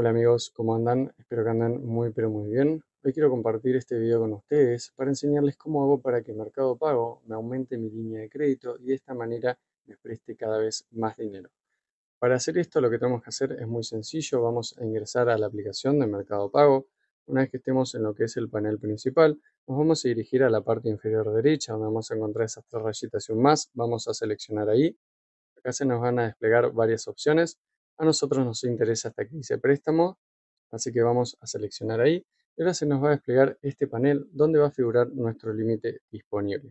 Hola amigos, ¿cómo andan? Espero que andan muy pero muy bien. Hoy quiero compartir este video con ustedes para enseñarles cómo hago para que Mercado Pago me aumente mi línea de crédito y de esta manera me preste cada vez más dinero. Para hacer esto lo que tenemos que hacer es muy sencillo, vamos a ingresar a la aplicación de Mercado Pago. Una vez que estemos en lo que es el panel principal, nos vamos a dirigir a la parte inferior derecha donde vamos a encontrar esas tres rayitas y un más. Vamos a seleccionar ahí. Acá se nos van a desplegar varias opciones. A nosotros nos interesa hasta que dice préstamo, así que vamos a seleccionar ahí. Y ahora se nos va a desplegar este panel donde va a figurar nuestro límite disponible.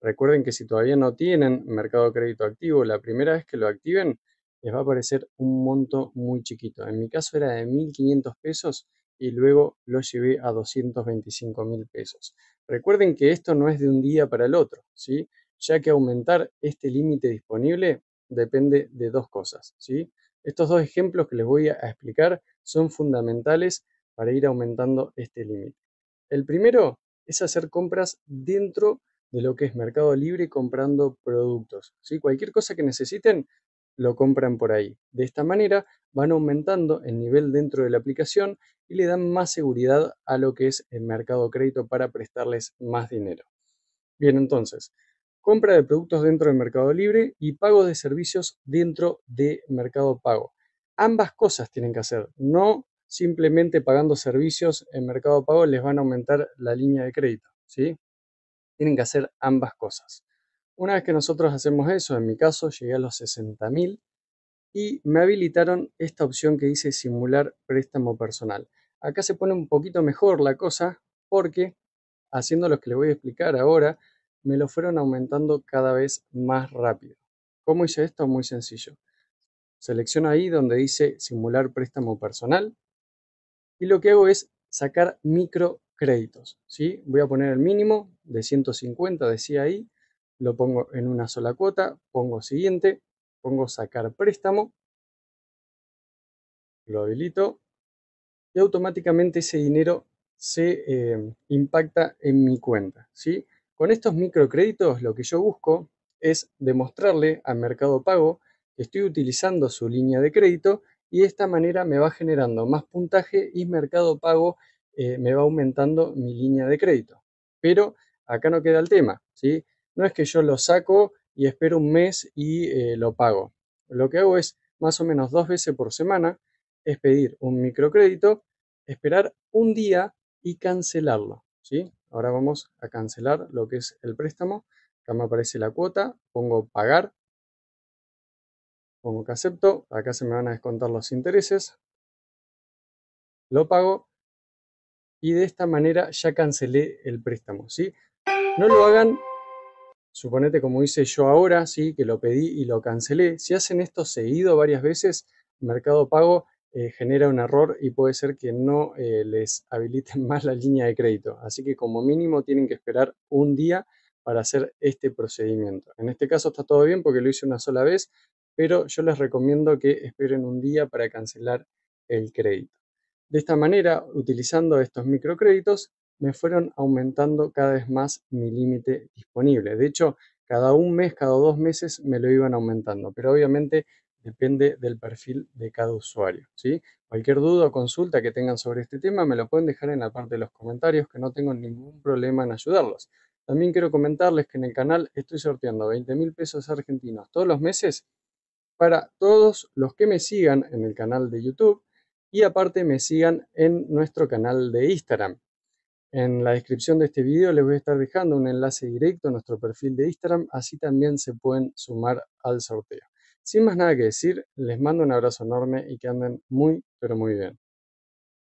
Recuerden que si todavía no tienen mercado crédito activo, la primera vez que lo activen, les va a aparecer un monto muy chiquito. En mi caso era de 1.500 pesos y luego lo llevé a 225.000 pesos. Recuerden que esto no es de un día para el otro, ¿sí? ya que aumentar este límite disponible depende de dos cosas. ¿sí? Estos dos ejemplos que les voy a explicar son fundamentales para ir aumentando este límite. El primero es hacer compras dentro de lo que es Mercado Libre comprando productos. ¿sí? Cualquier cosa que necesiten lo compran por ahí. De esta manera van aumentando el nivel dentro de la aplicación y le dan más seguridad a lo que es el mercado crédito para prestarles más dinero. Bien, entonces, compra de productos dentro de Mercado Libre y pago de servicios dentro de Mercado Pago. Ambas cosas tienen que hacer, no simplemente pagando servicios en Mercado Pago les van a aumentar la línea de crédito, ¿sí? Tienen que hacer ambas cosas. Una vez que nosotros hacemos eso, en mi caso llegué a los 60.000 y me habilitaron esta opción que dice simular préstamo personal. Acá se pone un poquito mejor la cosa porque haciendo lo que les voy a explicar ahora, me lo fueron aumentando cada vez más rápido. ¿Cómo hice esto? Muy sencillo. Selecciono ahí donde dice simular préstamo personal y lo que hago es sacar microcréditos. ¿sí? Voy a poner el mínimo de 150, decía ahí, lo pongo en una sola cuota, pongo siguiente, pongo sacar préstamo, lo habilito y automáticamente ese dinero se eh, impacta en mi cuenta. ¿sí? Con estos microcréditos lo que yo busco es demostrarle al mercado pago que estoy utilizando su línea de crédito y de esta manera me va generando más puntaje y mercado pago eh, me va aumentando mi línea de crédito. Pero acá no queda el tema, ¿sí? No es que yo lo saco y espero un mes y eh, lo pago. Lo que hago es más o menos dos veces por semana, es pedir un microcrédito, esperar un día y cancelarlo, ¿sí? Ahora vamos a cancelar lo que es el préstamo. Acá me aparece la cuota, pongo pagar, pongo que acepto, acá se me van a descontar los intereses, lo pago y de esta manera ya cancelé el préstamo, ¿sí? No lo hagan, suponete como hice yo ahora, ¿sí? Que lo pedí y lo cancelé. Si hacen esto seguido varias veces, Mercado Pago eh, genera un error y puede ser que no eh, les habiliten más la línea de crédito. Así que como mínimo tienen que esperar un día para hacer este procedimiento. En este caso está todo bien porque lo hice una sola vez, pero yo les recomiendo que esperen un día para cancelar el crédito. De esta manera, utilizando estos microcréditos, me fueron aumentando cada vez más mi límite disponible. De hecho, cada un mes, cada dos meses me lo iban aumentando, pero obviamente depende del perfil de cada usuario. ¿sí? Cualquier duda o consulta que tengan sobre este tema me lo pueden dejar en la parte de los comentarios, que no tengo ningún problema en ayudarlos. También quiero comentarles que en el canal estoy sorteando 20 mil pesos argentinos todos los meses para todos los que me sigan en el canal de YouTube y aparte me sigan en nuestro canal de Instagram. En la descripción de este video les voy a estar dejando un enlace directo a nuestro perfil de Instagram, así también se pueden sumar al sorteo. Sin más nada que decir, les mando un abrazo enorme y que anden muy, pero muy bien.